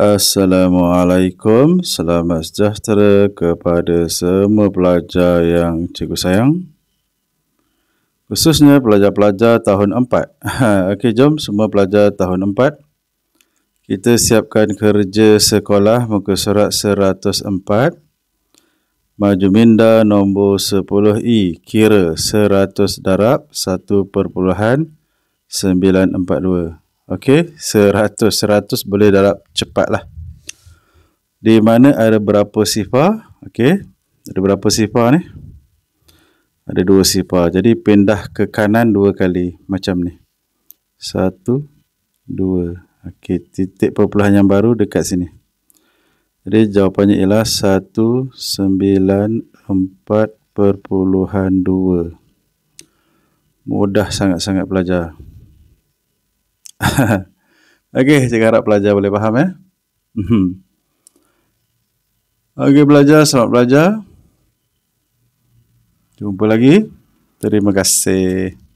Assalamualaikum, selamat sejahtera kepada semua pelajar yang cikgu sayang Khususnya pelajar-pelajar tahun 4 Okey, jom semua pelajar tahun 4 Kita siapkan kerja sekolah muka surat 104 Maju minda nombor 10i Kira 100 darab perpuluhan 1.942 Okey, 100-100 boleh dalam cepat lah. Di mana ada berapa sifar? Okey, ada berapa sifar ni? Ada dua sifar. Jadi, pindah ke kanan dua kali. Macam ni. Satu, dua. Okey, titik perpuluhan yang baru dekat sini. Jadi, jawapannya ialah 194 perpuluhan dua. Mudah sangat-sangat pelajar. -sangat Okey, saya harap pelajar boleh faham eh. Mhm. Okey, pelajar, selamat belajar. Jumpa lagi. Terima kasih.